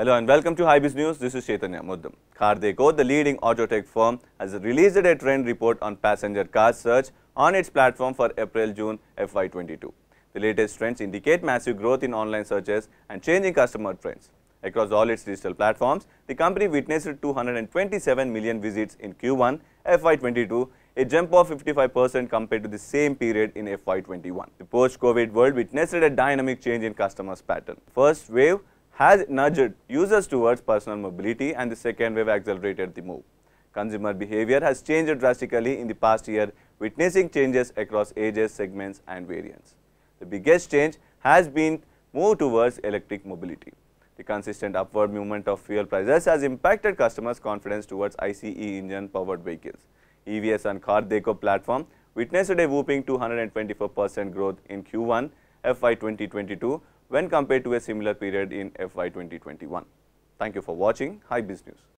Hello and welcome to Hybis News. This is Chaitanya Muddam. Cardeco, the leading auto tech firm, has released a trend report on passenger car search on its platform for April-June FY22. The latest trends indicate massive growth in online searches and changing customer trends. Across all its digital platforms, the company witnessed 227 million visits in Q1 FY22, a jump of 55% compared to the same period in FY21. The post-COVID world witnessed a dynamic change in customers' pattern. First wave has nudged users towards personal mobility and the second wave accelerated the move. Consumer behavior has changed drastically in the past year, witnessing changes across ages, segments and variants. The biggest change has been move towards electric mobility. The consistent upward movement of fuel prices has impacted customers' confidence towards ICE engine-powered vehicles. EVs and car-deco platform witnessed a whopping 224% growth in Q1 FY 2022 when compared to a similar period in FY 2021. Thank you for watching. Hi Business.